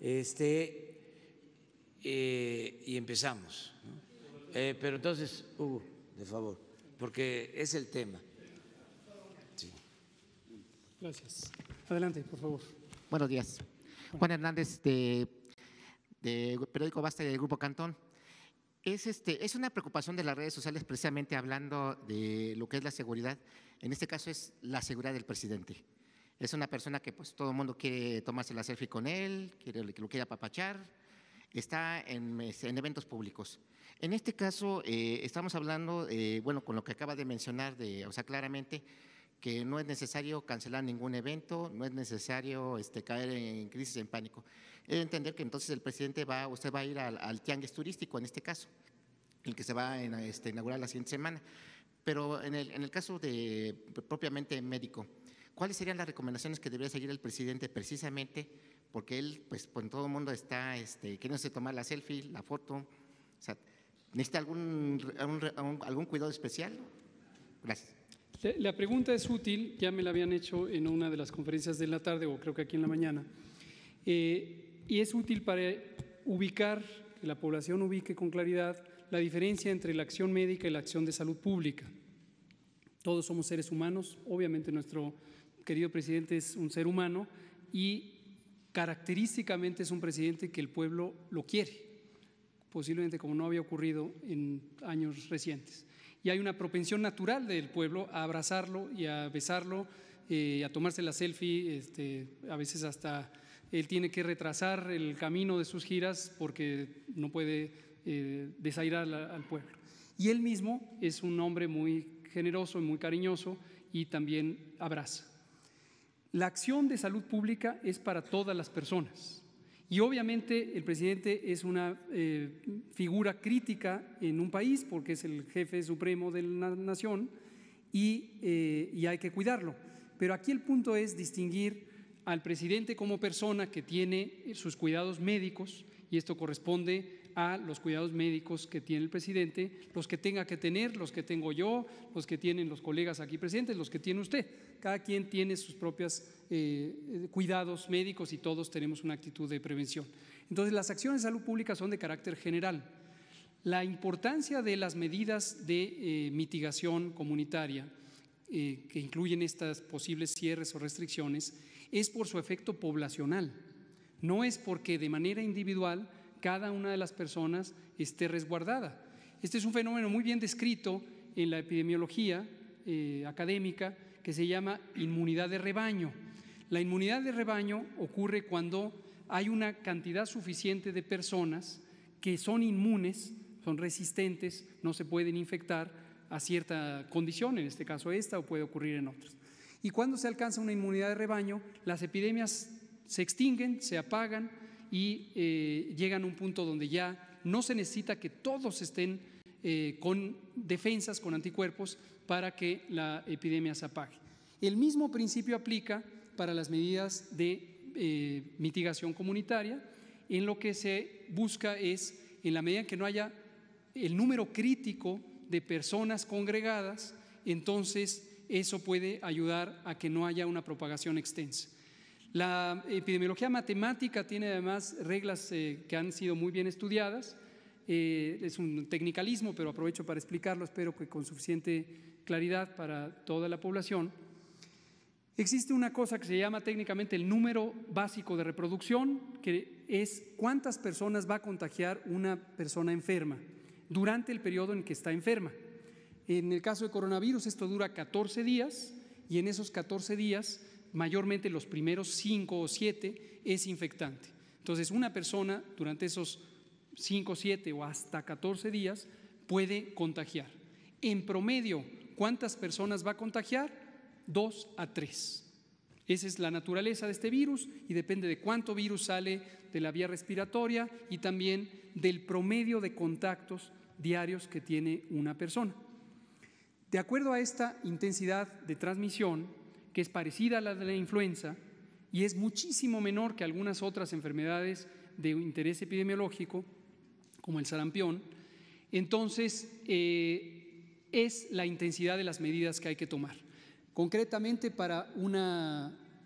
Este, eh, y empezamos. Eh, pero entonces, Hugo, de favor, porque es el tema. Gracias. Adelante, por favor. Buenos días. Juan Hernández, de, de Periódico Basta y del Grupo Cantón. Es, este, es una preocupación de las redes sociales precisamente hablando de lo que es la seguridad. En este caso es la seguridad del presidente es una persona que pues todo el mundo quiere tomarse la selfie con él, quiere, que lo quiera apapachar, está en, eventos públicos. En este caso, eh, estamos hablando, eh, bueno, con lo que acaba de mencionar, de, o sea, claramente que no es necesario cancelar ningún evento, no es necesario este, caer en crisis, en pánico. Es entender que entonces el presidente va, usted va a ir al, tianguis turístico en este caso, el que se va a este, inaugurar la siguiente semana. Pero en el, en el caso de propiamente médico, ¿Cuáles serían las recomendaciones que debería seguir el presidente precisamente? Porque él, pues, en pues, todo el mundo está este, se tomar la selfie, la foto. O sea, ¿necesita algún, algún, algún cuidado especial? Gracias. La pregunta es útil, ya me la habían hecho en una de las conferencias de la tarde o creo que aquí en la mañana. Eh, y es útil para ubicar, que la población ubique con claridad la diferencia entre la acción médica y la acción de salud pública. Todos somos seres humanos, obviamente nuestro querido presidente es un ser humano y característicamente es un presidente que el pueblo lo quiere, posiblemente como no había ocurrido en años recientes. Y hay una propensión natural del pueblo a abrazarlo y a besarlo, eh, a tomarse la selfie, este, a veces hasta él tiene que retrasar el camino de sus giras porque no puede eh, desairar al pueblo. Y él mismo es un hombre muy generoso y muy cariñoso y también abraza. La acción de salud pública es para todas las personas. Y obviamente el presidente es una eh, figura crítica en un país porque es el jefe supremo de la nación eh, y hay que cuidarlo. Pero aquí el punto es distinguir al presidente como persona que tiene sus cuidados médicos y esto corresponde a los cuidados médicos que tiene el presidente, los que tenga que tener, los que tengo yo, los que tienen los colegas aquí presentes, los que tiene usted. Cada quien tiene sus propios eh, eh, cuidados médicos y todos tenemos una actitud de prevención. Entonces, las acciones de salud pública son de carácter general. La importancia de las medidas de eh, mitigación comunitaria, que incluyen estas posibles cierres o restricciones, es por su efecto poblacional. No es porque de manera individual cada una de las personas esté resguardada. Este es un fenómeno muy bien descrito en la epidemiología eh, académica que se llama inmunidad de rebaño. La inmunidad de rebaño ocurre cuando hay una cantidad suficiente de personas que son inmunes, son resistentes, no se pueden infectar a cierta condición, en este caso esta, o puede ocurrir en otras. Y cuando se alcanza una inmunidad de rebaño, las epidemias se extinguen, se apagan, y eh, llegan a un punto donde ya no se necesita que todos estén eh, con defensas, con anticuerpos, para que la epidemia se apague. El mismo principio aplica para las medidas de eh, mitigación comunitaria, en lo que se busca es, en la medida en que no haya el número crítico de personas congregadas, entonces eso puede ayudar a que no haya una propagación extensa. La epidemiología matemática tiene además reglas eh, que han sido muy bien estudiadas. Eh, es un tecnicalismo, pero aprovecho para explicarlo, espero que con suficiente claridad para toda la población. Existe una cosa que se llama técnicamente el número básico de reproducción, que es cuántas personas va a contagiar una persona enferma durante el periodo en que está enferma. En el caso de coronavirus esto dura 14 días y en esos 14 días mayormente los primeros cinco o siete, es infectante. Entonces, una persona durante esos cinco, siete o hasta 14 días puede contagiar. En promedio, ¿cuántas personas va a contagiar? Dos a tres. Esa es la naturaleza de este virus y depende de cuánto virus sale de la vía respiratoria y también del promedio de contactos diarios que tiene una persona. De acuerdo a esta intensidad de transmisión, que es parecida a la de la influenza y es muchísimo menor que algunas otras enfermedades de interés epidemiológico, como el sarampión, entonces eh, es la intensidad de las medidas que hay que tomar. Concretamente, para un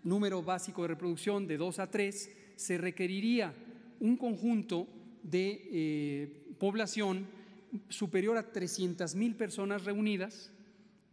número básico de reproducción de 2 a 3, se requeriría un conjunto de eh, población superior a 300.000 mil personas reunidas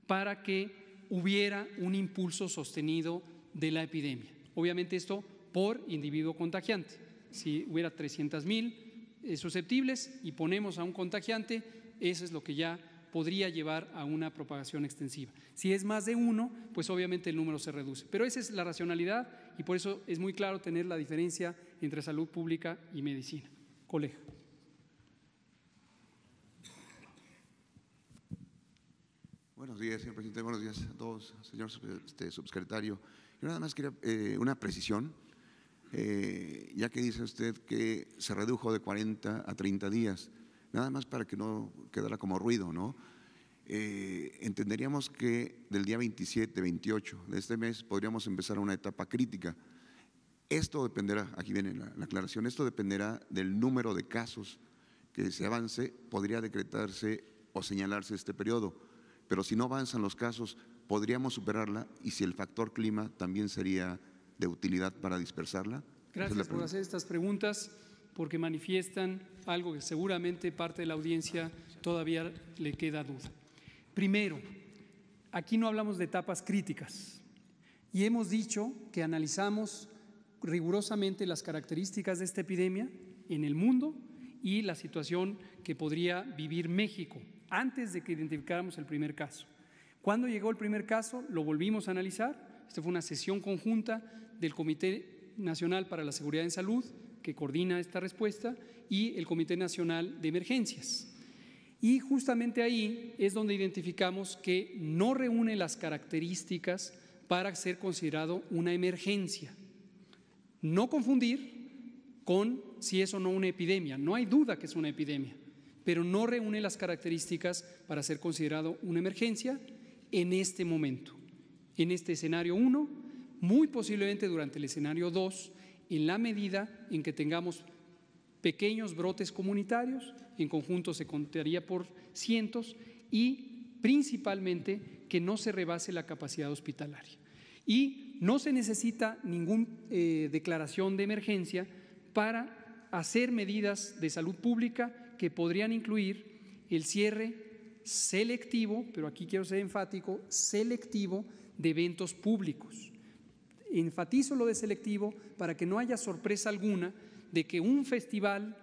para que hubiera un impulso sostenido de la epidemia. Obviamente esto por individuo contagiante. Si hubiera 300.000 mil eh, susceptibles y ponemos a un contagiante, eso es lo que ya podría llevar a una propagación extensiva. Si es más de uno, pues obviamente el número se reduce. Pero esa es la racionalidad y por eso es muy claro tener la diferencia entre salud pública y medicina. Colega. Buenos días, señor presidente. Buenos días a todos, señor este, subsecretario. Yo nada más quería eh, una precisión, eh, ya que dice usted que se redujo de 40 a 30 días, nada más para que no quedara como ruido, ¿no? Eh, entenderíamos que del día 27, 28 de este mes podríamos empezar una etapa crítica. Esto dependerá, aquí viene la, la aclaración, esto dependerá del número de casos que se avance, podría decretarse o señalarse este periodo pero si no avanzan los casos, podríamos superarla y si el factor clima también sería de utilidad para dispersarla. Gracias por hacer estas preguntas porque manifiestan algo que seguramente parte de la audiencia todavía le queda duda. Primero, aquí no hablamos de etapas críticas y hemos dicho que analizamos rigurosamente las características de esta epidemia en el mundo y la situación que podría vivir México antes de que identificáramos el primer caso. Cuando llegó el primer caso, lo volvimos a analizar. Esta fue una sesión conjunta del Comité Nacional para la Seguridad en Salud, que coordina esta respuesta, y el Comité Nacional de Emergencias. Y justamente ahí es donde identificamos que no reúne las características para ser considerado una emergencia. No confundir con si es o no una epidemia. No hay duda que es una epidemia pero no reúne las características para ser considerado una emergencia en este momento. En este escenario 1, muy posiblemente durante el escenario 2, en la medida en que tengamos pequeños brotes comunitarios, en conjunto se contaría por cientos, y principalmente que no se rebase la capacidad hospitalaria. Y no se necesita ninguna eh, declaración de emergencia para hacer medidas de salud pública que podrían incluir el cierre selectivo, pero aquí quiero ser enfático, selectivo de eventos públicos. Enfatizo lo de selectivo para que no haya sorpresa alguna de que un festival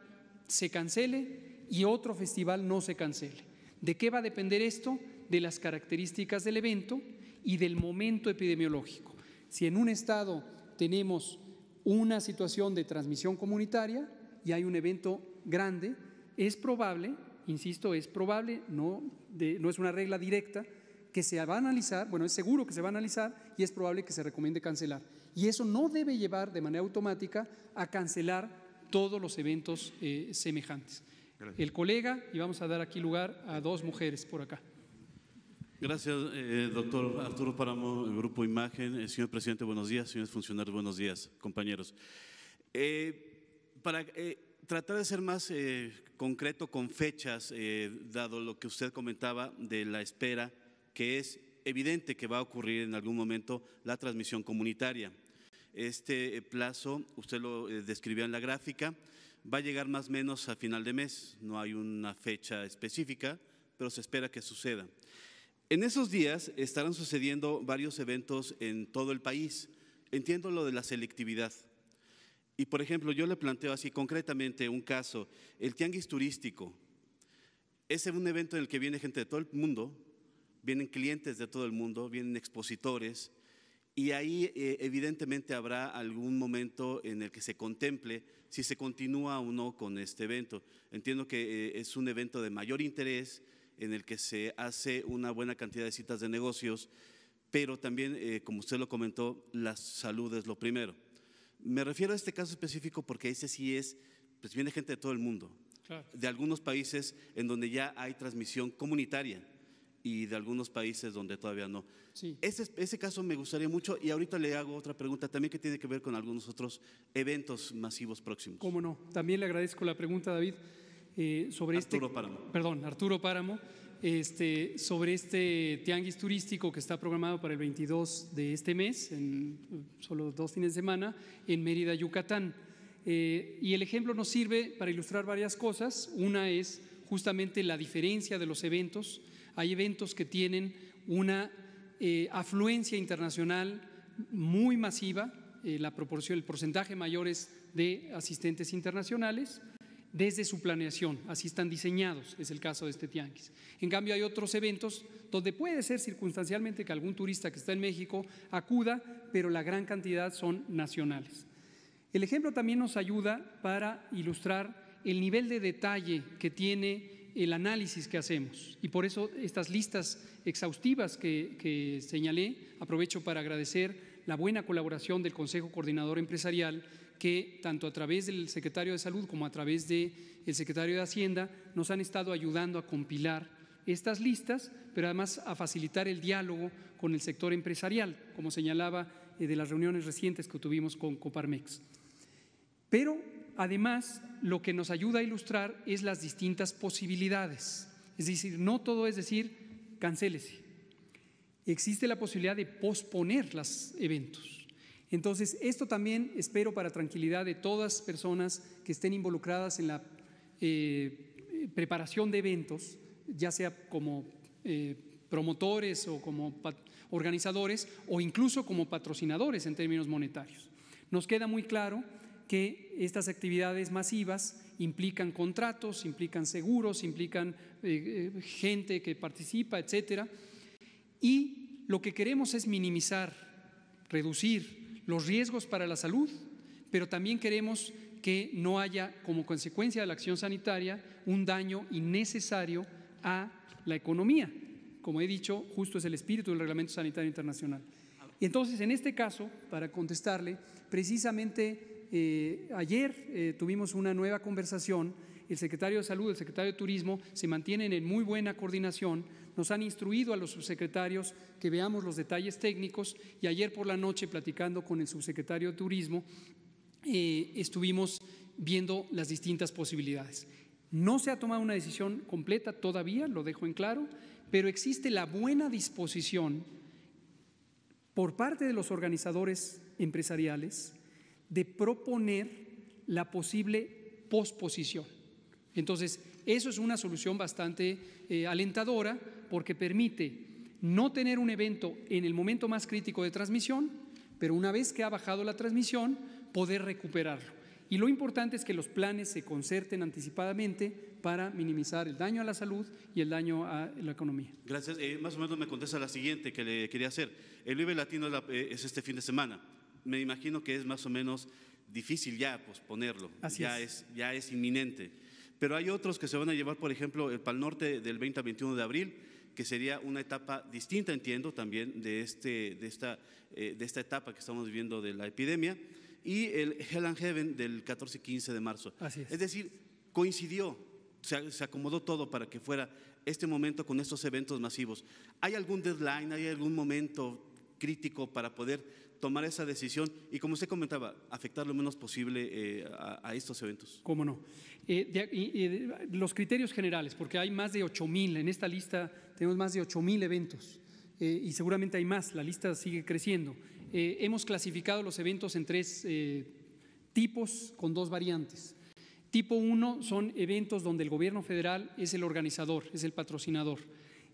se cancele y otro festival no se cancele. ¿De qué va a depender esto? De las características del evento y del momento epidemiológico. Si en un estado tenemos una situación de transmisión comunitaria y hay un evento grande, es probable, insisto, es probable, no, no es una regla directa, que se va a analizar, bueno, es seguro que se va a analizar y es probable que se recomiende cancelar. Y eso no debe llevar de manera automática a cancelar todos los eventos eh, semejantes. El colega, y vamos a dar aquí lugar a dos mujeres por acá. Gracias, eh, doctor Arturo Paramo, Grupo Imagen. Eh, señor presidente, buenos días. Señores funcionarios, buenos días, compañeros. para tratar de ser más eh, concreto con fechas, eh, dado lo que usted comentaba de la espera, que es evidente que va a ocurrir en algún momento la transmisión comunitaria. Este eh, plazo, usted lo describió en la gráfica, va a llegar más o menos a final de mes, no hay una fecha específica, pero se espera que suceda. En esos días estarán sucediendo varios eventos en todo el país. Entiendo lo de la selectividad, y por ejemplo, yo le planteo así concretamente un caso, el tianguis turístico. Es un evento en el que viene gente de todo el mundo, vienen clientes de todo el mundo, vienen expositores, y ahí eh, evidentemente habrá algún momento en el que se contemple si se continúa o no con este evento. Entiendo que eh, es un evento de mayor interés, en el que se hace una buena cantidad de citas de negocios, pero también, eh, como usted lo comentó, la salud es lo primero. Me refiero a este caso específico porque ese sí es, pues viene gente de todo el mundo, de algunos países en donde ya hay transmisión comunitaria y de algunos países donde todavía no. Sí. Ese, ese caso me gustaría mucho y ahorita le hago otra pregunta también que tiene que ver con algunos otros eventos masivos próximos. Cómo no, también le agradezco la pregunta, David. sobre eh, sobre Arturo este, Páramo. Perdón, Arturo Páramo, este, sobre este tianguis turístico que está programado para el 22 de este mes, en solo dos fines de semana, en Mérida, Yucatán. Eh, y el ejemplo nos sirve para ilustrar varias cosas. Una es justamente la diferencia de los eventos. Hay eventos que tienen una eh, afluencia internacional muy masiva, eh, la proporción, el porcentaje mayor es de asistentes internacionales desde su planeación, así están diseñados, es el caso de este tianguis. En cambio, hay otros eventos donde puede ser circunstancialmente que algún turista que está en México acuda, pero la gran cantidad son nacionales. El ejemplo también nos ayuda para ilustrar el nivel de detalle que tiene el análisis que hacemos. Y por eso estas listas exhaustivas que, que señalé, aprovecho para agradecer la buena colaboración del Consejo Coordinador Empresarial que tanto a través del secretario de Salud como a través del secretario de Hacienda nos han estado ayudando a compilar estas listas, pero además a facilitar el diálogo con el sector empresarial, como señalaba eh, de las reuniones recientes que tuvimos con Coparmex. Pero además lo que nos ayuda a ilustrar es las distintas posibilidades, es decir, no todo es decir cancélese. Existe la posibilidad de posponer los eventos entonces, esto también espero para tranquilidad de todas personas que estén involucradas en la eh, preparación de eventos, ya sea como eh, promotores o como organizadores o incluso como patrocinadores en términos monetarios. Nos queda muy claro que estas actividades masivas implican contratos, implican seguros, implican eh, gente que participa, etcétera. Y lo que queremos es minimizar, reducir los riesgos para la salud, pero también queremos que no haya, como consecuencia de la acción sanitaria, un daño innecesario a la economía. Como he dicho, justo es el espíritu del Reglamento Sanitario Internacional. Y entonces, en este caso, para contestarle, precisamente eh, ayer eh, tuvimos una nueva conversación el secretario de Salud, el secretario de Turismo, se mantienen en muy buena coordinación, nos han instruido a los subsecretarios que veamos los detalles técnicos y ayer por la noche platicando con el subsecretario de Turismo eh, estuvimos viendo las distintas posibilidades. No se ha tomado una decisión completa todavía, lo dejo en claro, pero existe la buena disposición por parte de los organizadores empresariales de proponer la posible posposición. Entonces, eso es una solución bastante eh, alentadora porque permite no tener un evento en el momento más crítico de transmisión, pero una vez que ha bajado la transmisión, poder recuperarlo. Y lo importante es que los planes se concerten anticipadamente para minimizar el daño a la salud y el daño a la economía. Gracias. Eh, más o menos me contesta la siguiente que le quería hacer. El Vive Latino es eh, este fin de semana. Me imagino que es más o menos difícil ya posponerlo. ya es. Ya es inminente. Pero hay otros que se van a llevar, por ejemplo, el Pal Norte del 20 al 21 de abril, que sería una etapa distinta, entiendo, también de, este, de, esta, eh, de esta etapa que estamos viviendo de la epidemia, y el Hell and Heaven del 14 y 15 de marzo. Así es. decir, coincidió, se acomodó todo para que fuera este momento con estos eventos masivos. ¿Hay algún deadline, hay algún momento crítico para poder tomar esa decisión y, como usted comentaba, afectar lo menos posible eh, a, estos eventos. ¿Cómo no? Eh, los criterios generales, porque hay más de 8 mil, en esta lista tenemos más de 8 mil eventos eh, y seguramente hay más, la lista sigue creciendo. hemos clasificado los eventos en tres tipos con dos variantes. Tipo uno son eventos donde el gobierno federal es el organizador, es el patrocinador.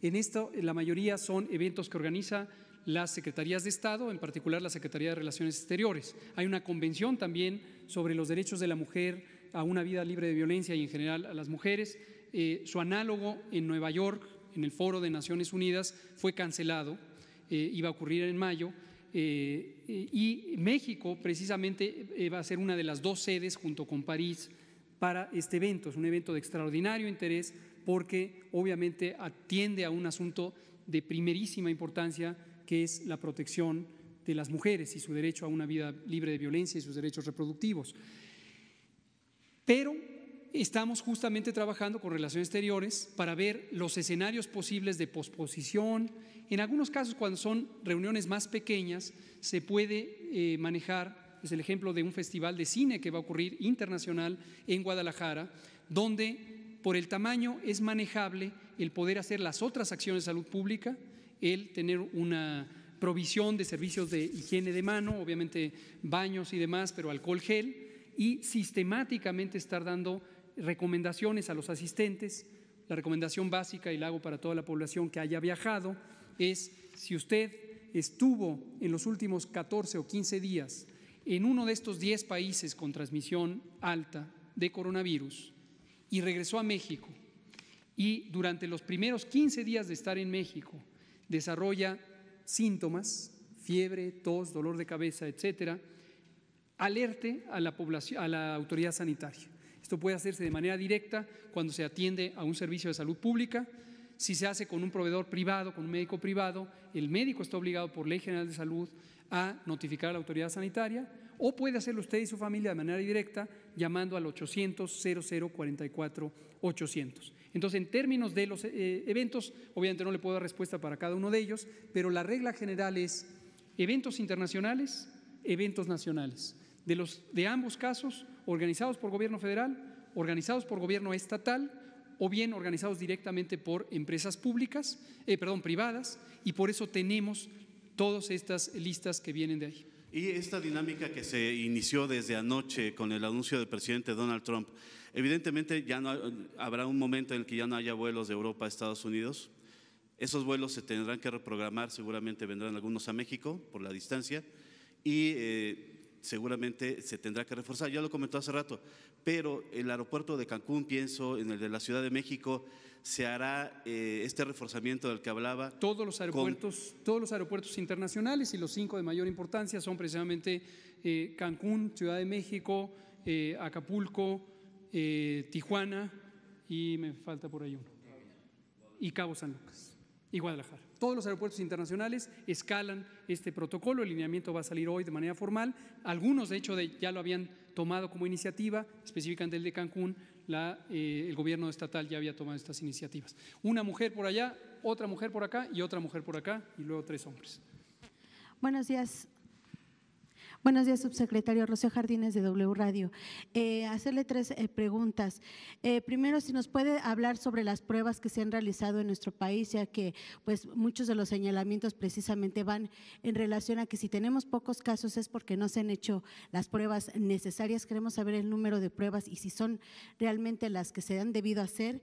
En esto, la mayoría son eventos que organiza las secretarías de Estado, en particular la Secretaría de Relaciones Exteriores. Hay una convención también sobre los derechos de la mujer a una vida libre de violencia y en general a las mujeres. Eh, su análogo en Nueva York, en el foro de Naciones Unidas, fue cancelado, eh, iba a ocurrir en mayo. Eh, y México precisamente va a ser una de las dos sedes junto con París para este evento. Es un evento de extraordinario interés porque obviamente atiende a un asunto de primerísima importancia que es la protección de las mujeres y su derecho a una vida libre de violencia y sus derechos reproductivos. Pero estamos justamente trabajando con relaciones exteriores para ver los escenarios posibles de posposición. En algunos casos, cuando son reuniones más pequeñas, se puede eh, manejar, es el ejemplo de un festival de cine que va a ocurrir internacional en Guadalajara, donde por el tamaño es manejable el poder hacer las otras acciones de salud pública, el tener una provisión de servicios de higiene de mano, obviamente baños y demás, pero alcohol gel, y sistemáticamente estar dando recomendaciones a los asistentes. La recomendación básica, y la hago para toda la población que haya viajado, es si usted estuvo en los últimos 14 o 15 días en uno de estos 10 países con transmisión alta de coronavirus y regresó a México y durante los primeros 15 días de estar en México desarrolla síntomas, fiebre, tos, dolor de cabeza, etcétera, alerte a la, población, a la autoridad sanitaria. Esto puede hacerse de manera directa cuando se atiende a un servicio de salud pública. Si se hace con un proveedor privado, con un médico privado, el médico está obligado por ley general de salud a notificar a la autoridad sanitaria o puede hacerlo usted y su familia de manera directa llamando al 800 00 44 800. Entonces, en términos de los eh, eventos, obviamente no le puedo dar respuesta para cada uno de ellos, pero la regla general es eventos internacionales, eventos nacionales. De, los, de ambos casos, organizados por gobierno federal, organizados por gobierno estatal o bien organizados directamente por empresas públicas, eh, perdón, privadas, y por eso tenemos todas estas listas que vienen de ahí. Y esta dinámica que se inició desde anoche con el anuncio del presidente Donald Trump, evidentemente ya no habrá un momento en el que ya no haya vuelos de Europa a Estados Unidos. Esos vuelos se tendrán que reprogramar, seguramente vendrán algunos a México por la distancia y eh, seguramente se tendrá que reforzar. Ya lo comentó hace rato, pero el aeropuerto de Cancún, pienso, en el de la Ciudad de México, se hará eh, este reforzamiento del que hablaba. Todos los aeropuertos, todos los aeropuertos internacionales y los cinco de mayor importancia son precisamente eh, Cancún, Ciudad de México, eh, Acapulco, Tijuana y me falta por ahí uno. Y Cabo San Lucas y Guadalajara. Todos los aeropuertos internacionales escalan este protocolo, el lineamiento va a salir hoy de manera formal, algunos de hecho ya lo habían tomado como iniciativa, específicamente el de Cancún, eh, el gobierno estatal ya había tomado estas iniciativas. Una mujer por allá, otra mujer por acá y otra mujer por acá y luego tres hombres. Buenos días, Buenos días, subsecretario Rocío Jardines de W Radio. Eh, hacerle tres eh, preguntas. Eh, primero, si nos puede hablar sobre las pruebas que se han realizado en nuestro país, ya que pues, muchos de los señalamientos precisamente van en relación a que si tenemos pocos casos es porque no se han hecho las pruebas necesarias. Queremos saber el número de pruebas y si son realmente las que se han debido hacer.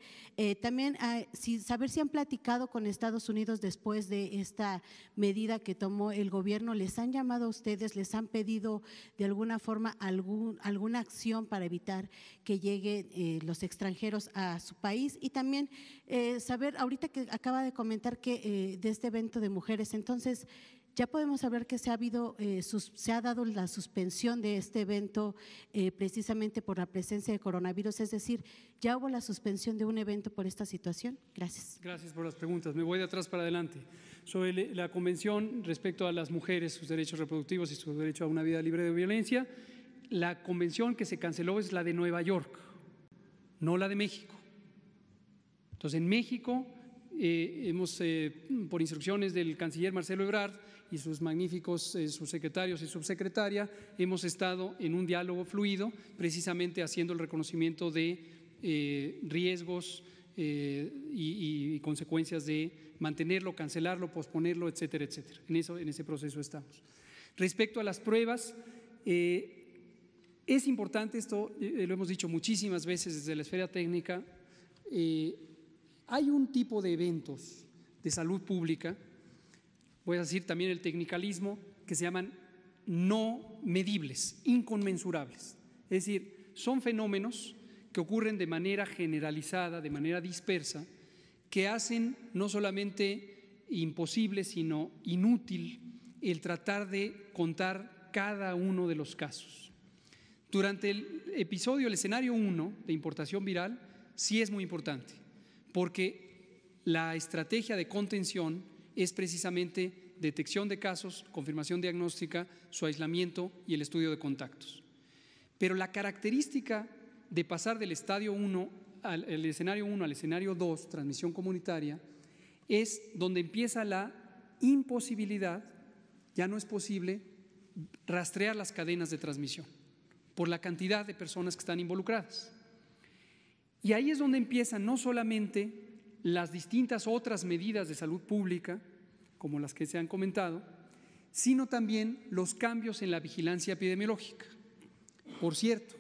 también ah, saber si han platicado con Estados Unidos después de esta medida que tomó el gobierno. ¿Les han llamado a ustedes? ¿Les han pedido? de alguna forma algún, alguna acción para evitar que lleguen eh, los extranjeros a su país? Y también eh, saber, ahorita que acaba de comentar que eh, de este evento de mujeres, entonces, ya podemos hablar que se ha, habido, eh, se ha dado la suspensión de este evento eh, precisamente por la presencia de coronavirus, es decir, ya hubo la suspensión de un evento por esta situación. Gracias. Gracias por las preguntas. Me voy de atrás para adelante. Sobre la convención respecto a las mujeres, sus derechos reproductivos y su derecho a una vida libre de violencia, la convención que se canceló es la de Nueva York, no la de México. Entonces, en México eh, hemos, eh, por instrucciones del canciller Marcelo Ebrard y sus magníficos eh, subsecretarios y subsecretaria, hemos estado en un diálogo fluido, precisamente haciendo el reconocimiento de riesgos y, consecuencias de mantenerlo, cancelarlo, posponerlo, etcétera, etcétera. En, eso, en ese proceso estamos. Respecto a las pruebas, es importante, esto lo hemos dicho muchísimas veces desde la esfera técnica, hay un tipo de eventos de salud pública, voy a decir también el tecnicalismo, que se llaman no medibles, inconmensurables. Es decir, son fenómenos que ocurren de manera generalizada, de manera dispersa, que hacen no solamente imposible, sino inútil el tratar de contar cada uno de los casos. Durante el episodio, el escenario 1 de importación viral, sí es muy importante porque la estrategia de contención es precisamente detección de casos, confirmación diagnóstica, su aislamiento y el estudio de contactos. Pero la característica de pasar del 1 al escenario 1 al escenario 2, transmisión comunitaria, es donde empieza la imposibilidad, ya no es posible rastrear las cadenas de transmisión por la cantidad de personas que están involucradas. Y ahí es donde empiezan no solamente las distintas otras medidas de salud pública, como las que se han comentado, sino también los cambios en la vigilancia epidemiológica. Por cierto,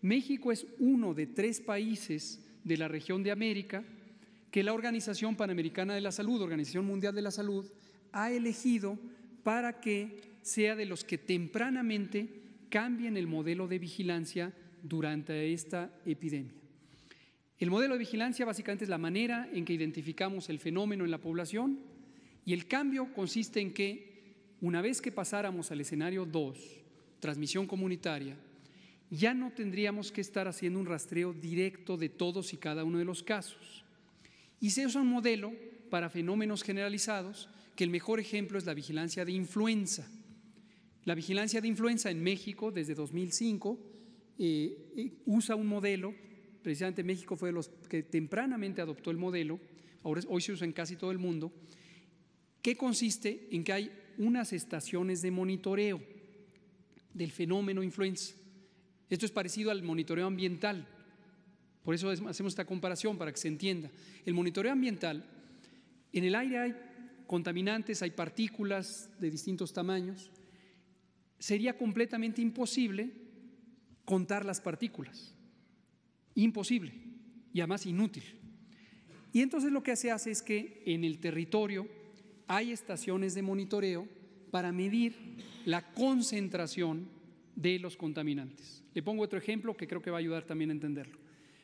México es uno de tres países de la región de América que la Organización Panamericana de la Salud, Organización Mundial de la Salud, ha elegido para que sea de los que tempranamente cambien el modelo de vigilancia durante esta epidemia. El modelo de vigilancia básicamente es la manera en que identificamos el fenómeno en la población y el cambio consiste en que una vez que pasáramos al escenario 2, transmisión comunitaria, ya no tendríamos que estar haciendo un rastreo directo de todos y cada uno de los casos. Y se usa un modelo para fenómenos generalizados, que el mejor ejemplo es la vigilancia de influenza. La vigilancia de influenza en México desde 2005 eh, eh, usa un modelo precisamente México fue de los que tempranamente adoptó el modelo, ahora, hoy se usa en casi todo el mundo, que consiste en que hay unas estaciones de monitoreo del fenómeno influenza. Esto es parecido al monitoreo ambiental, por eso hacemos esta comparación para que se entienda. El monitoreo ambiental, en el aire hay contaminantes, hay partículas de distintos tamaños, sería completamente imposible contar las partículas imposible y además inútil. Y entonces lo que se hace es que en el territorio hay estaciones de monitoreo para medir la concentración de los contaminantes. Le pongo otro ejemplo que creo que va a ayudar también a entenderlo.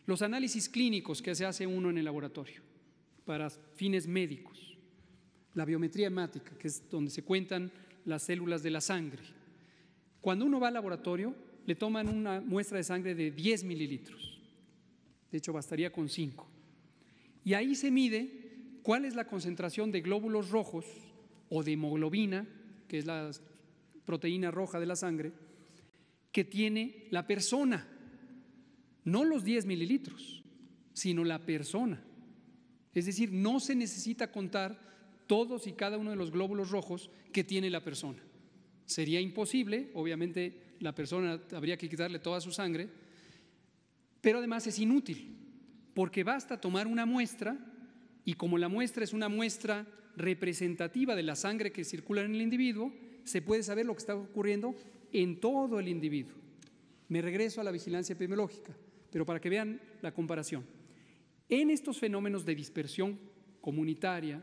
Los análisis clínicos que se hace uno en el laboratorio para fines médicos. La biometría hemática, que es donde se cuentan las células de la sangre. Cuando uno va al laboratorio, le toman una muestra de sangre de 10 mililitros de hecho bastaría con cinco. Y ahí se mide cuál es la concentración de glóbulos rojos o de hemoglobina, que es la proteína roja de la sangre, que tiene la persona, no los 10 mililitros, sino la persona. Es decir, no se necesita contar todos y cada uno de los glóbulos rojos que tiene la persona. Sería imposible, obviamente la persona habría que quitarle toda su sangre, pero además es inútil, porque basta tomar una muestra y como la muestra es una muestra representativa de la sangre que circula en el individuo, se puede saber lo que está ocurriendo en todo el individuo. Me regreso a la vigilancia epidemiológica, pero para que vean la comparación. En estos fenómenos de dispersión comunitaria,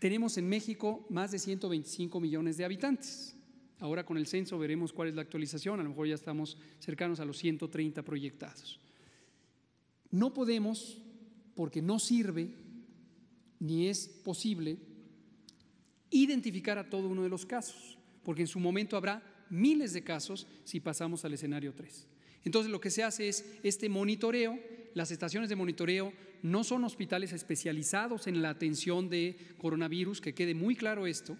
tenemos en México más de 125 millones de habitantes. Ahora con el censo veremos cuál es la actualización, a lo mejor ya estamos cercanos a los 130 proyectados. No podemos, porque no sirve ni es posible, identificar a todo uno de los casos, porque en su momento habrá miles de casos si pasamos al escenario 3. Entonces lo que se hace es este monitoreo, las estaciones de monitoreo no son hospitales especializados en la atención de coronavirus, que quede muy claro esto,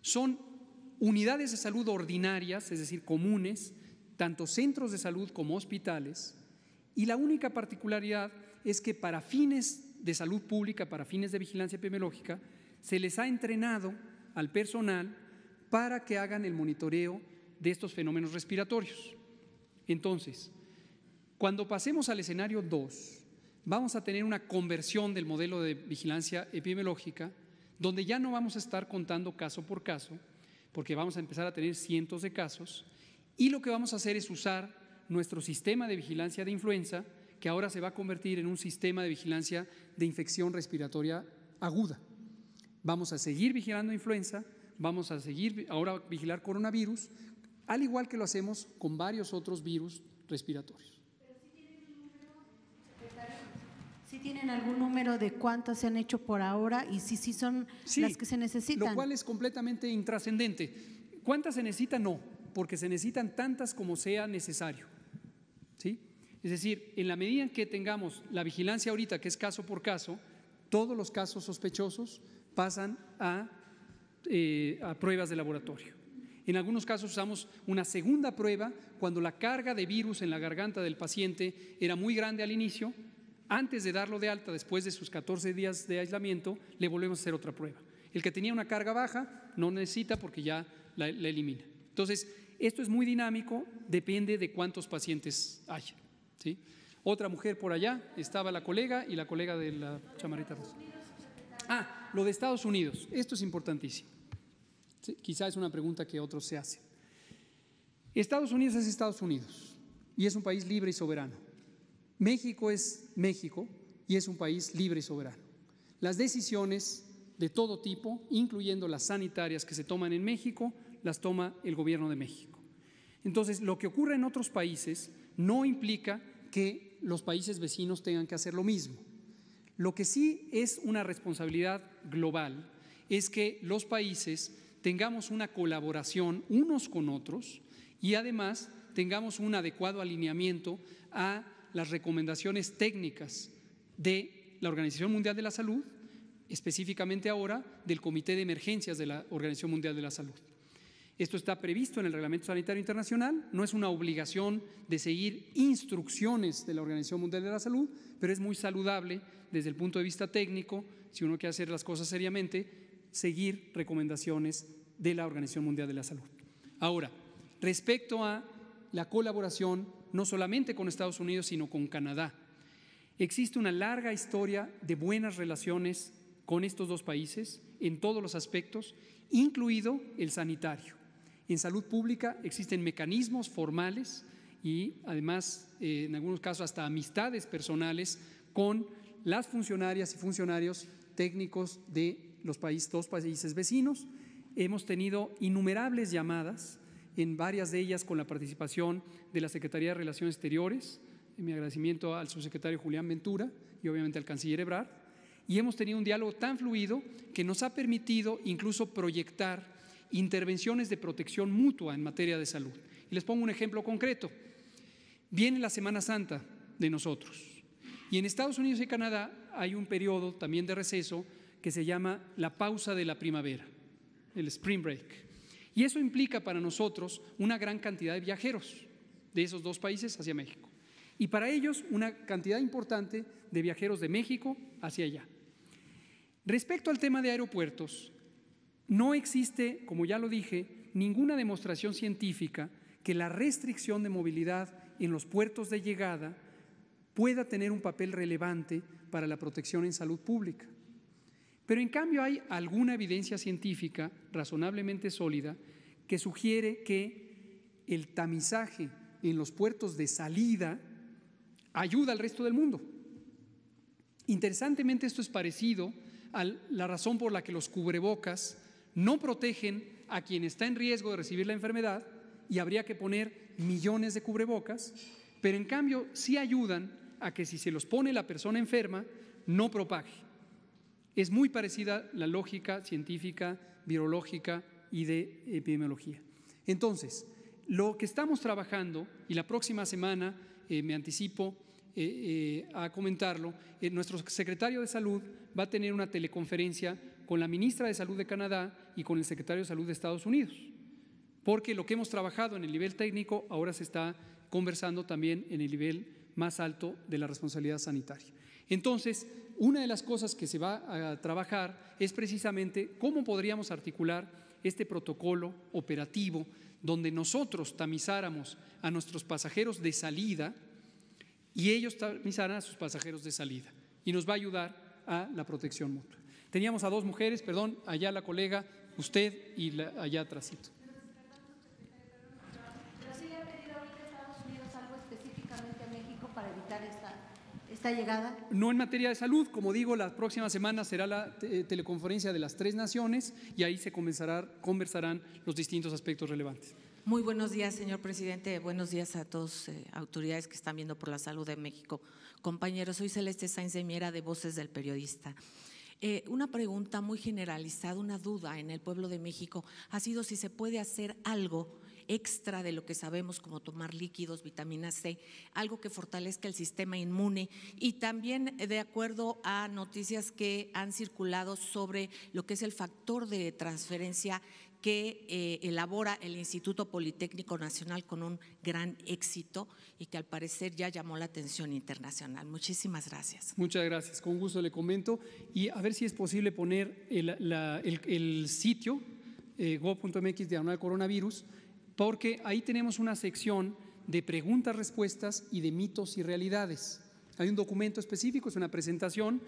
son unidades de salud ordinarias, es decir, comunes, tanto centros de salud como hospitales, y la única particularidad es que para fines de salud pública, para fines de vigilancia epidemiológica, se les ha entrenado al personal para que hagan el monitoreo de estos fenómenos respiratorios. Entonces, cuando pasemos al escenario 2, vamos a tener una conversión del modelo de vigilancia epidemiológica, donde ya no vamos a estar contando caso por caso, porque vamos a empezar a tener cientos de casos, y lo que vamos a hacer es usar nuestro sistema de vigilancia de influenza, que ahora se va a convertir en un sistema de vigilancia de infección respiratoria aguda. Vamos a seguir vigilando influenza, vamos a seguir ahora vigilar coronavirus, al igual que lo hacemos con varios otros virus respiratorios. Si tienen algún número de cuántas se han hecho por ahora y si son las que se necesitan? Lo cual es completamente intrascendente. ¿Cuántas se necesitan? No, porque se necesitan tantas como sea necesario. ¿Sí? Es decir, en la medida en que tengamos la vigilancia ahorita, que es caso por caso, todos los casos sospechosos pasan a, eh, a pruebas de laboratorio. En algunos casos usamos una segunda prueba cuando la carga de virus en la garganta del paciente era muy grande al inicio antes de darlo de alta, después de sus 14 días de aislamiento, le volvemos a hacer otra prueba. El que tenía una carga baja no necesita porque ya la, elimina. Entonces, esto es muy dinámico, depende de cuántos pacientes hay. Otra mujer por allá, estaba la colega y la colega de la chamarrita rosa. Ah, lo de Estados Unidos, esto es importantísimo. quizá es una pregunta que otros se hacen. Estados Unidos es Estados Unidos y es un país libre y soberano. México es México y es un país libre y soberano. Las decisiones de todo tipo, incluyendo las sanitarias que se toman en México, las toma el gobierno de México. Entonces, lo que ocurre en otros países no implica que los países vecinos tengan que hacer lo mismo. Lo que sí es una responsabilidad global es que los países tengamos una colaboración unos con otros y además tengamos un adecuado alineamiento a las recomendaciones técnicas de la Organización Mundial de la Salud, específicamente ahora del Comité de Emergencias de la Organización Mundial de la Salud. Esto está previsto en el Reglamento Sanitario Internacional, no es una obligación de seguir instrucciones de la Organización Mundial de la Salud, pero es muy saludable desde el punto de vista técnico, si uno quiere hacer las cosas seriamente, seguir recomendaciones de la Organización Mundial de la Salud. Ahora, respecto a la colaboración no solamente con Estados Unidos, sino con Canadá. Existe una larga historia de buenas relaciones con estos dos países en todos los aspectos, incluido el sanitario. En salud pública existen mecanismos formales y además, eh, en algunos casos, hasta amistades personales con las funcionarias y funcionarios técnicos de los países, dos países vecinos. Hemos tenido innumerables llamadas en varias de ellas con la participación de la Secretaría de Relaciones Exteriores, en mi agradecimiento al subsecretario Julián Ventura y obviamente al canciller Ebrard, y hemos tenido un diálogo tan fluido que nos ha permitido incluso proyectar intervenciones de protección mutua en materia de salud. Y les pongo un ejemplo concreto. Viene la Semana Santa de nosotros. Y en Estados Unidos y Canadá hay un periodo también de receso que se llama la pausa de la primavera, el spring break. Y eso implica para nosotros una gran cantidad de viajeros de esos dos países hacia México. Y para ellos una cantidad importante de viajeros de México hacia allá. Respecto al tema de aeropuertos, no existe, como ya lo dije, ninguna demostración científica que la restricción de movilidad en los puertos de llegada pueda tener un papel relevante para la protección en salud pública. Pero en cambio hay alguna evidencia científica razonablemente sólida que sugiere que el tamizaje en los puertos de salida ayuda al resto del mundo. Interesantemente esto es parecido a la razón por la que los cubrebocas no protegen a quien está en riesgo de recibir la enfermedad y habría que poner millones de cubrebocas, pero en cambio sí ayudan a que si se los pone la persona enferma no propague. Es muy parecida la lógica científica, virológica y de epidemiología. Entonces, lo que estamos trabajando, y la próxima semana eh, me anticipo eh, eh, a comentarlo, nuestro secretario de Salud va a tener una teleconferencia con la ministra de Salud de Canadá y con el secretario de Salud de Estados Unidos, porque lo que hemos trabajado en el nivel técnico ahora se está conversando también en el nivel más alto de la responsabilidad sanitaria. Entonces, una de las cosas que se va a trabajar es precisamente cómo podríamos articular este protocolo operativo donde nosotros tamizáramos a nuestros pasajeros de salida y ellos tamizaran a sus pasajeros de salida. Y nos va a ayudar a la protección mutua. Teníamos a dos mujeres, perdón, allá la colega, usted y allá atrásito. esta llegada? No en materia de salud, como digo, la próxima semana será la eh, teleconferencia de las tres naciones y ahí se comenzará, conversarán los distintos aspectos relevantes. Muy buenos días, señor presidente. Buenos días a todas eh, autoridades que están viendo por la salud de México. Compañeros, soy Celeste Sainz de Miera de Voces del Periodista. Eh, una pregunta muy generalizada, una duda en el pueblo de México ha sido si se puede hacer algo extra de lo que sabemos como tomar líquidos, vitamina C, algo que fortalezca el sistema inmune y también eh, de acuerdo a noticias que han circulado sobre lo que es el factor de transferencia que eh, elabora el Instituto Politécnico Nacional con un gran éxito y que al parecer ya llamó la atención internacional. Muchísimas gracias. Muchas gracias, con gusto le comento y a ver si es posible poner el, sitio eh, de anual coronavirus porque ahí tenemos una sección de preguntas, respuestas y de mitos y realidades. Hay un documento específico, es una presentación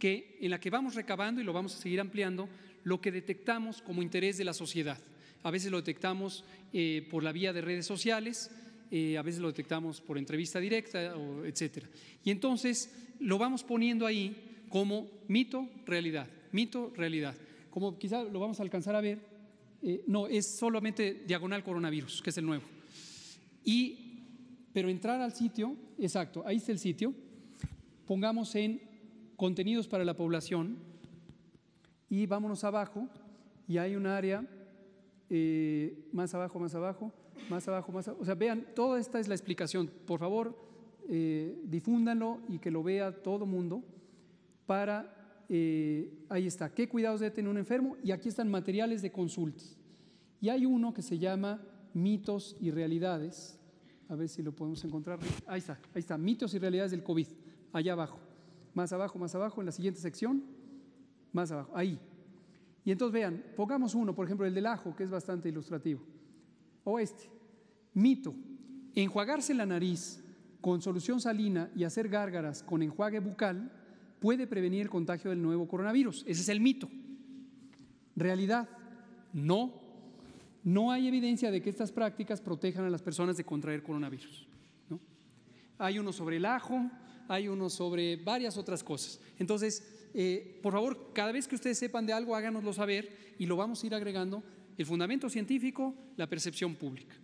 que, en la que vamos recabando y lo vamos a seguir ampliando lo que detectamos como interés de la sociedad. A veces lo detectamos eh, por la vía de redes sociales, eh, a veces lo detectamos por entrevista directa, etcétera. Y entonces lo vamos poniendo ahí como mito, realidad, mito, realidad. Como quizá lo vamos a alcanzar a ver eh, no, es solamente diagonal coronavirus, que es el nuevo. Y, pero entrar al sitio, exacto, ahí está el sitio, pongamos en contenidos para la población y vámonos abajo y hay un área eh, más abajo, más abajo, más abajo, más abajo. O sea, vean, toda esta es la explicación. Por favor, eh, difúndanlo y que lo vea todo mundo para eh, ahí está, qué cuidados debe tener un enfermo y aquí están materiales de consultas. Y hay uno que se llama mitos y realidades. A ver si lo podemos encontrar. Ahí está, ahí está, mitos y realidades del COVID, allá abajo. Más abajo, más abajo, en la siguiente sección, más abajo, ahí. Y entonces vean, pongamos uno, por ejemplo, el del ajo, que es bastante ilustrativo. O este, mito, enjuagarse la nariz con solución salina y hacer gárgaras con enjuague bucal puede prevenir el contagio del nuevo coronavirus. Ese es el mito. Realidad, no. No hay evidencia de que estas prácticas protejan a las personas de contraer coronavirus. Hay uno sobre el ajo, hay uno sobre varias otras cosas. Entonces, eh, por favor, cada vez que ustedes sepan de algo, háganoslo saber y lo vamos a ir agregando. El fundamento científico, la percepción pública.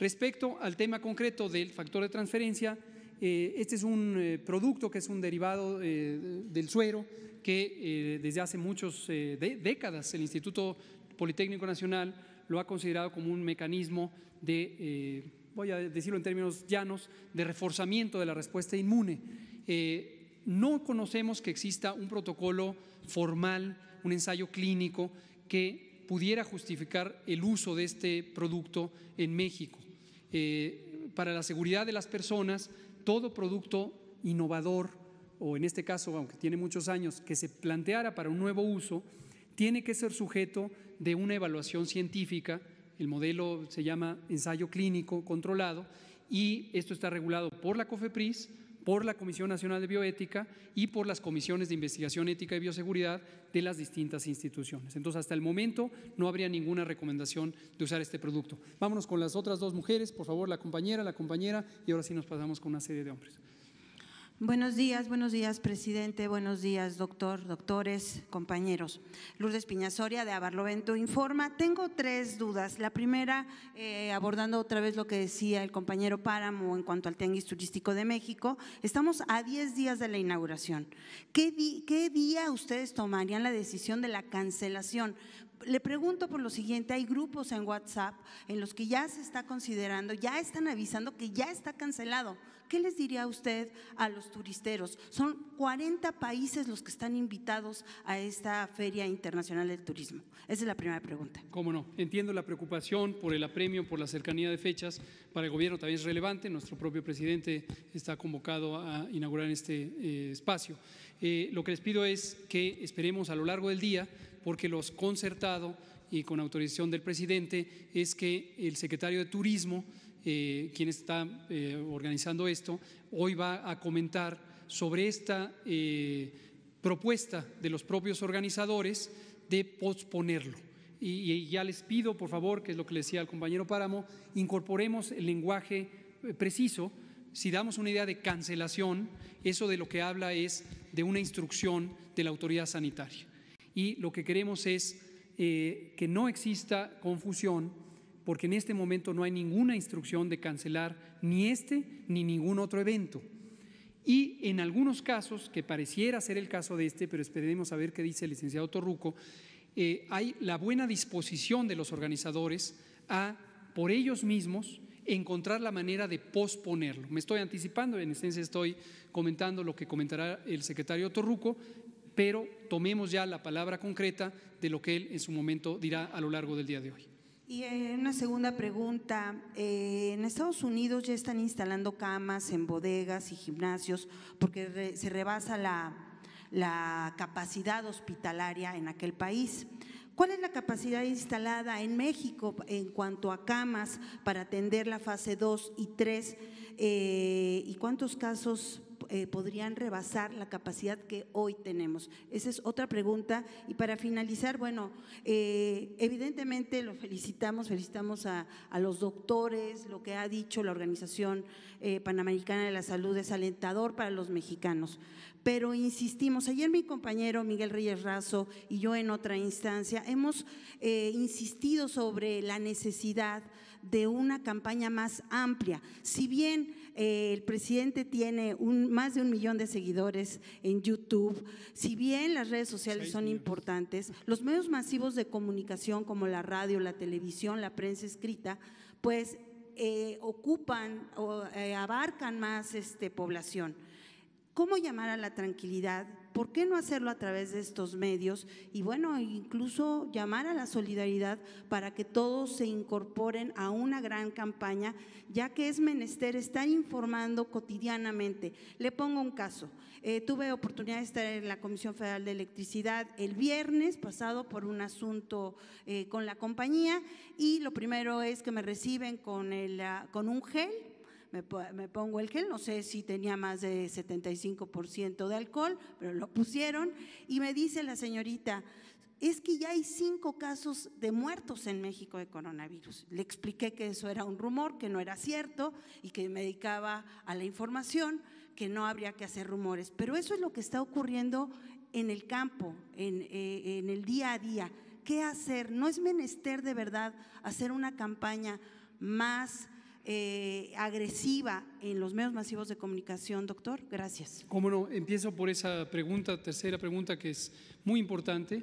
Respecto al tema concreto del factor de transferencia, eh, este es un eh, producto que es un derivado eh, del suero que desde hace muchas décadas el Instituto Politécnico Nacional lo ha considerado como un mecanismo de, voy a decirlo en términos llanos, de reforzamiento de la respuesta inmune. no conocemos que exista un protocolo formal, un ensayo clínico que pudiera justificar el uso de este producto en México. para la seguridad de las personas, todo producto innovador, o en este caso, aunque tiene muchos años, que se planteara para un nuevo uso, tiene que ser sujeto de una evaluación científica. El modelo se llama ensayo clínico controlado y esto está regulado por la COFEPRIS por la Comisión Nacional de Bioética y por las comisiones de investigación ética y bioseguridad de las distintas instituciones. Entonces, hasta el momento no habría ninguna recomendación de usar este producto. Vámonos con las otras dos mujeres, por favor, la compañera, la compañera, y ahora sí nos pasamos con una serie de hombres. Buenos días, buenos días, presidente, buenos días, doctor, doctores, compañeros. Lourdes Piñasoria de Abarlovento informa. Tengo tres dudas. La primera, eh, abordando otra vez lo que decía el compañero Páramo en cuanto al Tianguis Turístico de México, estamos a 10 días de la inauguración. ¿Qué día ustedes tomarían la decisión de la cancelación? le pregunto por lo siguiente, hay grupos en WhatsApp en los que ya se está considerando, ya están avisando que ya está cancelado. ¿Qué les diría usted a los turisteros? Son 40 países los que están invitados a esta Feria Internacional del Turismo. Esa es la primera pregunta. Cómo no, entiendo la preocupación por el apremio, por la cercanía de fechas. Para el gobierno también es relevante, nuestro propio presidente está convocado a inaugurar este eh, espacio. Eh, lo que les pido es que esperemos a lo largo del día porque los concertado y con autorización del presidente es que el secretario de Turismo, eh, quien está eh, organizando esto, hoy va a comentar sobre esta eh, propuesta de los propios organizadores de posponerlo. Y, y ya les pido, por favor, que es lo que le decía al compañero Páramo, incorporemos el lenguaje preciso si damos una idea de cancelación, eso de lo que habla es de una instrucción de la autoridad sanitaria y lo que queremos es eh, que no exista confusión porque en este momento no hay ninguna instrucción de cancelar ni este ni ningún otro evento. Y en algunos casos, que pareciera ser el caso de este, pero esperemos a ver qué dice el licenciado Torruco, eh, hay la buena disposición de los organizadores a, por ellos mismos, encontrar la manera de posponerlo. Me estoy anticipando, en esencia estoy comentando lo que comentará el secretario Torruco, pero tomemos ya la palabra concreta de lo que él en su momento dirá a lo largo del día de hoy. Y eh, una segunda pregunta, eh, en Estados Unidos ya están instalando camas en bodegas y gimnasios porque se rebasa la, capacidad hospitalaria en aquel país. ¿Cuál es la capacidad instalada en México en cuanto a camas para atender la fase 2 y 3? Eh, ¿Y cuántos casos eh, podrían rebasar la capacidad que hoy tenemos? Esa es otra pregunta. Y para finalizar, bueno, eh, evidentemente lo felicitamos, felicitamos a, los doctores, lo que ha dicho la Organización eh, Panamericana de la Salud es alentador para los mexicanos. Pero insistimos, ayer mi compañero Miguel Reyes Razo y yo en otra instancia hemos insistido sobre la necesidad de una campaña más amplia. Si bien eh, el presidente tiene más de un millón de seguidores en YouTube, si bien las redes sociales son importantes, los medios masivos de comunicación como la radio, la televisión, la prensa escrita, pues eh, ocupan o eh, abarcan más este, población. ¿Cómo llamar a la tranquilidad ¿Por qué no hacerlo a través de estos medios? Y bueno, incluso llamar a la solidaridad para que todos se incorporen a una gran campaña, ya que es menester estar informando cotidianamente. Le pongo un caso. Eh, tuve oportunidad de estar en la Comisión Federal de Electricidad el viernes pasado por un asunto eh, con la compañía y lo primero es que me reciben con, el, ah, con un gel me, pongo el gel, no sé si tenía más de 75% de alcohol, pero lo pusieron, y me dice la señorita, es que ya hay cinco casos de muertos en México de coronavirus. Le expliqué que eso era un rumor, que no era cierto y que me dedicaba a la información, que no habría que hacer rumores. Pero eso es lo que está ocurriendo en el campo, en eh, el día a día. ¿Qué hacer? No es menester de verdad hacer una campaña más eh, agresiva en los medios masivos de comunicación, doctor? Gracias. Cómo no, empiezo por esa pregunta, tercera pregunta que es muy importante.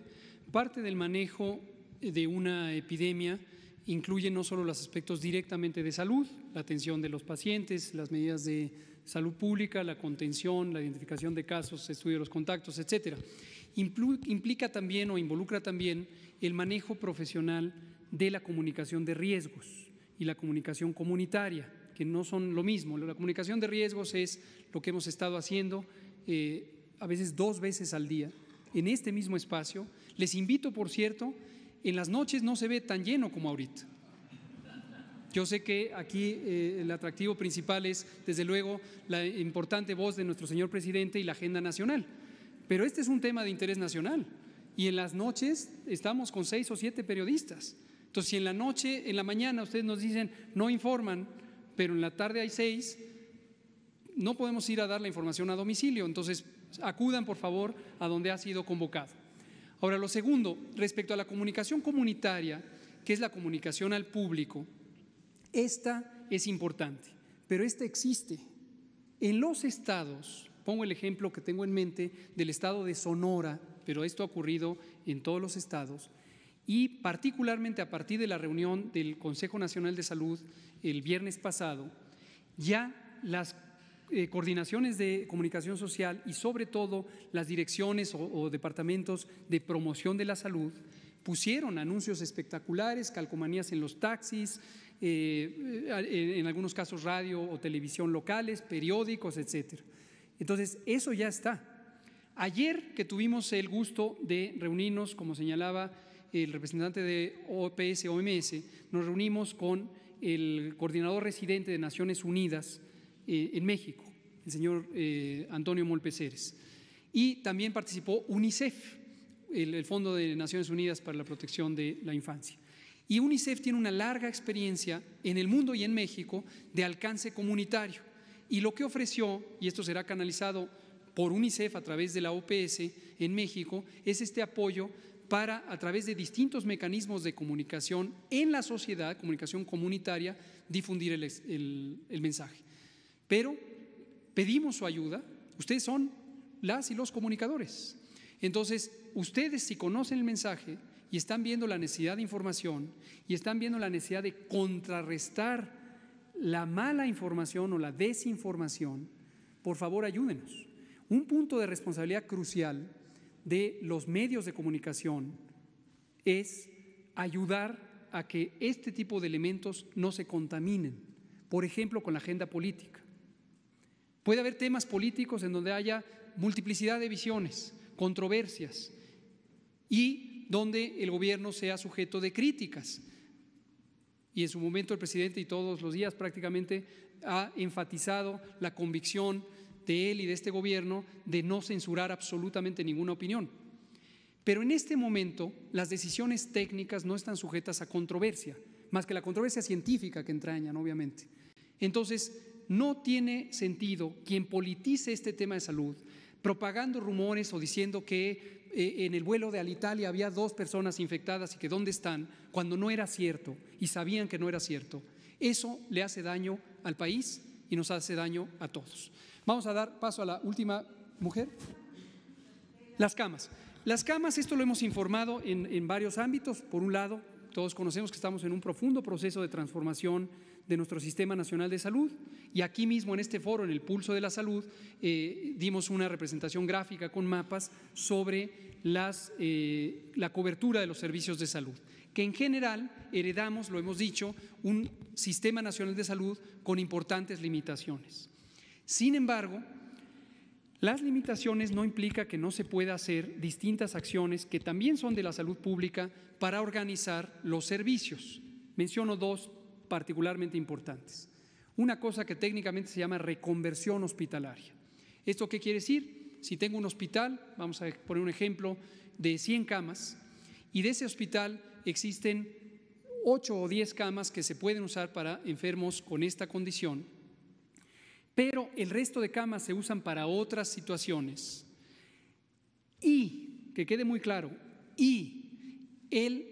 Parte del manejo de una epidemia incluye no solo los aspectos directamente de salud, la atención de los pacientes, las medidas de salud pública, la contención, la identificación de casos, estudio de los contactos, etcétera. Implica también o involucra también el manejo profesional de la comunicación de riesgos y la comunicación comunitaria, que no son lo mismo. La comunicación de riesgos es lo que hemos estado haciendo eh, a veces dos veces al día en este mismo espacio. Les invito, por cierto, en las noches no se ve tan lleno como ahorita. Yo sé que aquí eh, el atractivo principal es, desde luego, la importante voz de nuestro señor presidente y la agenda nacional, pero este es un tema de interés nacional y en las noches estamos con seis o siete periodistas. Entonces, si en la noche, en la mañana ustedes nos dicen, no informan, pero en la tarde hay seis, no podemos ir a dar la información a domicilio. Entonces, acudan, por favor, a donde ha sido convocado. Ahora, lo segundo, respecto a la comunicación comunitaria, que es la comunicación al público, esta es importante, pero esta existe. En los estados, pongo el ejemplo que tengo en mente del estado de Sonora, pero esto ha ocurrido en todos los estados, y particularmente a partir de la reunión del Consejo Nacional de Salud el viernes pasado, ya las eh, coordinaciones de comunicación social y sobre todo las direcciones o, departamentos de promoción de la salud pusieron anuncios espectaculares, calcomanías en los taxis, eh, eh, en algunos casos radio o televisión locales, periódicos, etcétera. Entonces, eso ya está. Ayer que tuvimos el gusto de reunirnos, como señalaba el representante de OPS, OMS, nos reunimos con el coordinador residente de Naciones Unidas eh, en México, el señor eh, Antonio Molpeceres. Y también participó UNICEF, el Fondo de Naciones Unidas para la Protección de la Infancia. Y UNICEF tiene una larga experiencia en el mundo y en México de alcance comunitario. Y lo que ofreció, y esto será canalizado por UNICEF a través de la OPS en México es este apoyo para, a través de distintos mecanismos de comunicación en la sociedad, comunicación comunitaria, difundir el, mensaje. Pero pedimos su ayuda, ustedes son las y los comunicadores. Entonces, ustedes si conocen el mensaje y están viendo la necesidad de información y están viendo la necesidad de contrarrestar la mala información o la desinformación, por favor ayúdenos. Un punto de responsabilidad crucial de los medios de comunicación es ayudar a que este tipo de elementos no se contaminen, por ejemplo, con la agenda política. Puede haber temas políticos en donde haya multiplicidad de visiones, controversias y donde el gobierno sea sujeto de críticas. Y en su momento el presidente y todos los días prácticamente ha enfatizado la convicción de él y de este gobierno de no censurar absolutamente ninguna opinión. Pero en este momento las decisiones técnicas no están sujetas a controversia, más que la controversia científica que entrañan, obviamente. Entonces, no tiene sentido quien politice este tema de salud propagando rumores o diciendo que eh, en el vuelo de Alitalia había dos personas infectadas y que dónde están, cuando no era cierto y sabían que no era cierto. Eso le hace daño al país y nos hace daño a todos. Vamos a dar paso a la última mujer. Las camas. Las camas, esto lo hemos informado en, varios ámbitos. Por un lado, todos conocemos que estamos en un profundo proceso de transformación de nuestro Sistema Nacional de Salud y aquí mismo en este foro, en el Pulso de la Salud, eh, dimos una representación gráfica con mapas sobre eh, la cobertura de los servicios de salud, que en general heredamos, lo hemos dicho, un Sistema Nacional de Salud con importantes limitaciones. Sin embargo, las limitaciones no implica que no se pueda hacer distintas acciones que también son de la salud pública para organizar los servicios. Menciono dos particularmente importantes. Una cosa que técnicamente se llama reconversión hospitalaria. ¿Esto qué quiere decir? Si tengo un hospital, vamos a poner un ejemplo, de 100 camas, y de ese hospital existen 8 o 10 camas que se pueden usar para enfermos con esta condición, pero el resto de camas se usan para otras situaciones. Y, que quede muy claro, y el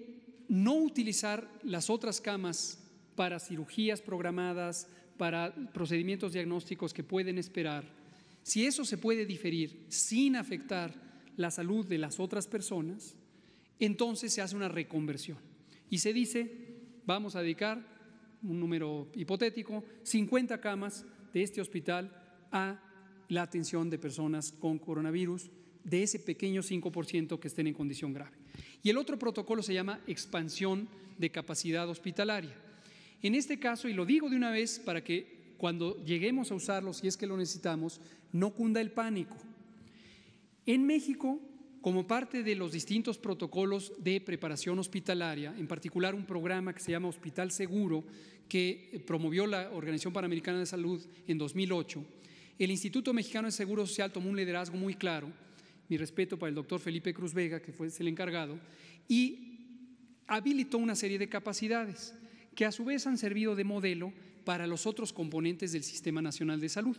no utilizar las otras camas para cirugías programadas, para procedimientos diagnósticos que pueden esperar, si eso se puede diferir sin afectar la salud de las otras personas, entonces se hace una reconversión. Y se dice, vamos a dedicar, un número hipotético, 50 camas de este hospital a la atención de personas con coronavirus, de ese pequeño 5% que estén en condición grave. Y el otro protocolo se llama expansión de capacidad hospitalaria. En este caso, y lo digo de una vez para que cuando lleguemos a usarlo, si es que lo necesitamos, no cunda el pánico. En México como parte de los distintos protocolos de preparación hospitalaria, en particular un programa que se llama Hospital Seguro, que promovió la Organización Panamericana de Salud en 2008, el Instituto Mexicano de Seguro Social tomó un liderazgo muy claro, mi respeto para el doctor Felipe Cruz Vega, que fue el encargado, y habilitó una serie de capacidades que a su vez han servido de modelo para los otros componentes del Sistema Nacional de Salud.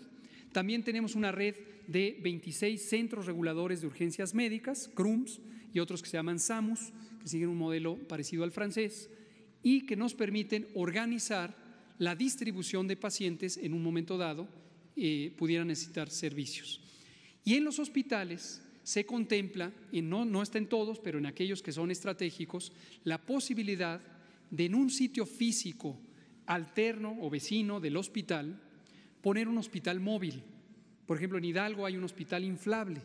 También tenemos una red de 26 centros reguladores de urgencias médicas, CRUMS, y otros que se llaman SAMUS, que siguen un modelo parecido al francés, y que nos permiten organizar la distribución de pacientes en un momento dado eh, pudieran necesitar servicios. Y en los hospitales se contempla, y no, no está en todos, pero en aquellos que son estratégicos, la posibilidad de en un sitio físico alterno o vecino del hospital, poner un hospital móvil. Por ejemplo, en Hidalgo hay un hospital inflable.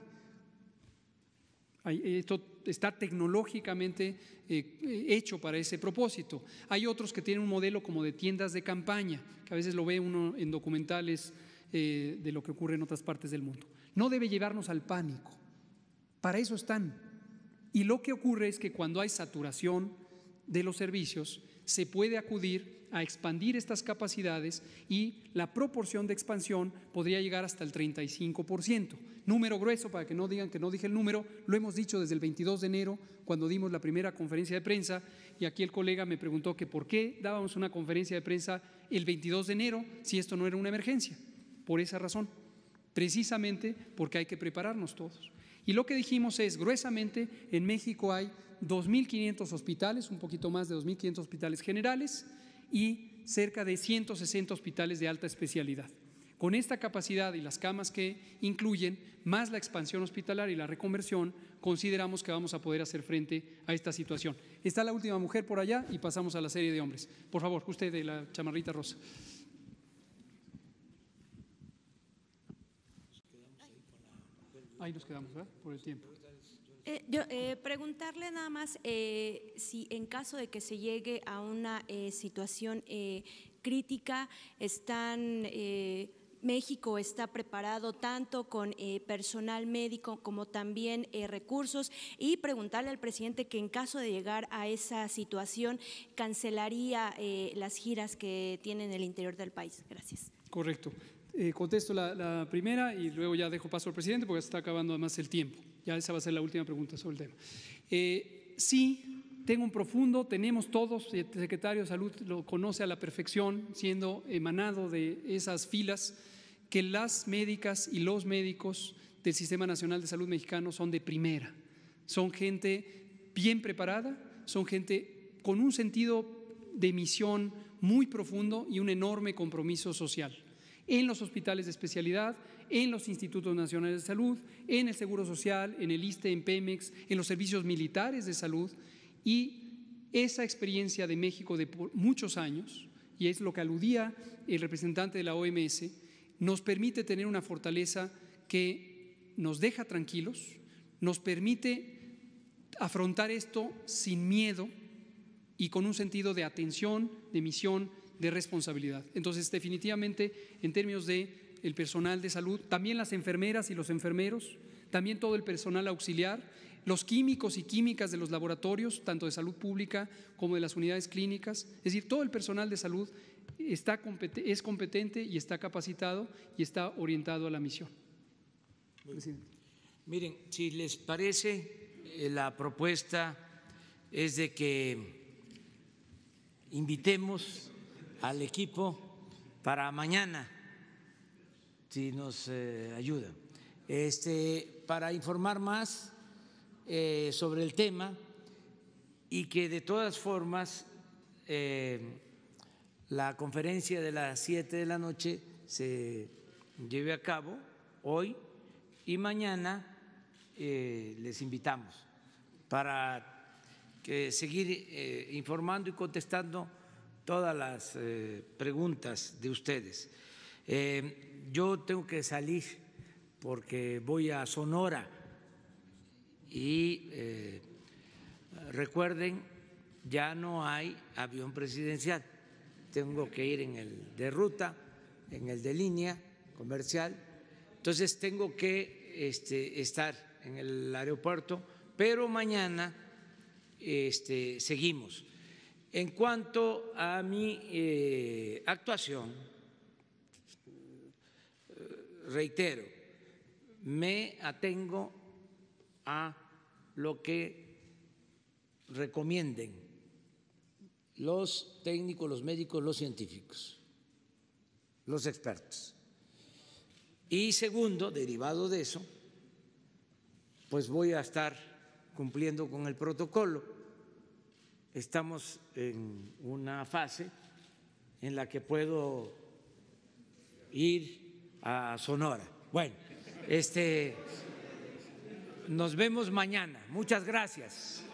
Esto está tecnológicamente eh, hecho para ese propósito. Hay otros que tienen un modelo como de tiendas de campaña, que a veces lo ve uno en documentales eh, de lo que ocurre en otras partes del mundo. No debe llevarnos al pánico. Para eso están. Y lo que ocurre es que cuando hay saturación de los servicios, se puede acudir a expandir estas capacidades y la proporción de expansión podría llegar hasta el 35%. Número grueso, para que no digan que no dije el número, lo hemos dicho desde el 22 de enero, cuando dimos la primera conferencia de prensa, y aquí el colega me preguntó que por qué dábamos una conferencia de prensa el 22 de enero si esto no era una emergencia. Por esa razón, precisamente porque hay que prepararnos todos. Y lo que dijimos es, gruesamente, en México hay 2.500 hospitales, un poquito más de 2.500 hospitales generales y cerca de 160 hospitales de alta especialidad. Con esta capacidad y las camas que incluyen, más la expansión hospitalaria y la reconversión, consideramos que vamos a poder hacer frente a esta situación. Está la última mujer por allá y pasamos a la serie de hombres. Por favor, usted de la chamarrita rosa. ahí nos quedamos, ¿verdad? Por el tiempo. Eh, yo, eh, preguntarle nada más eh, si en caso de que se llegue a una situación crítica, están México está preparado tanto con personal médico como también recursos y preguntarle al presidente que en caso de llegar a esa situación cancelaría las giras que tiene en el interior del país. Gracias. Correcto. Eh, contesto la, primera y luego ya dejo paso al presidente porque se está acabando además el tiempo. Ya esa va a ser la última pregunta sobre el tema. Eh, sí, tengo un profundo, tenemos todos, el secretario de Salud lo conoce a la perfección, siendo emanado de esas filas, que las médicas y los médicos del Sistema Nacional de Salud Mexicano son de primera. Son gente bien preparada, son gente con un sentido de misión muy profundo y un enorme compromiso social en los hospitales de especialidad, en los institutos nacionales de salud, en el Seguro Social, en el ISTE, en Pemex, en los servicios militares de salud. Y esa experiencia de México de muchos años, y es lo que aludía el representante de la OMS, nos permite tener una fortaleza que nos deja tranquilos, nos permite afrontar esto sin miedo y con un sentido de atención, de misión, de responsabilidad. Entonces, definitivamente, en términos de el personal de salud, también las enfermeras y los enfermeros, también todo el personal auxiliar, los químicos y químicas de los laboratorios, tanto de salud pública como de las unidades clínicas, es decir, todo el personal de salud está, es competente y está capacitado y está orientado a la misión. Presidente. Miren, si les parece, eh, la propuesta es de que invitemos al equipo para mañana, si nos eh, ayuda Este, para informar más eh, sobre el tema y que de todas formas eh, la conferencia de las 7 de la noche se lleve a cabo hoy y mañana les invitamos para seguir informando y contestando todas las eh, preguntas de ustedes. Eh, yo tengo que salir porque voy a Sonora y eh, recuerden, ya no hay avión presidencial. Tengo que ir en el de ruta, en el de línea comercial. Entonces tengo que este, estar en el aeropuerto, pero mañana este, seguimos. En cuanto a mi eh, actuación, eh, reitero, me atengo a lo que recomienden los técnicos, los médicos, los científicos, los expertos. Y segundo, derivado de eso, pues voy a estar cumpliendo con el protocolo estamos en una fase en la que puedo ir a Sonora. Bueno, este nos vemos mañana. Muchas gracias.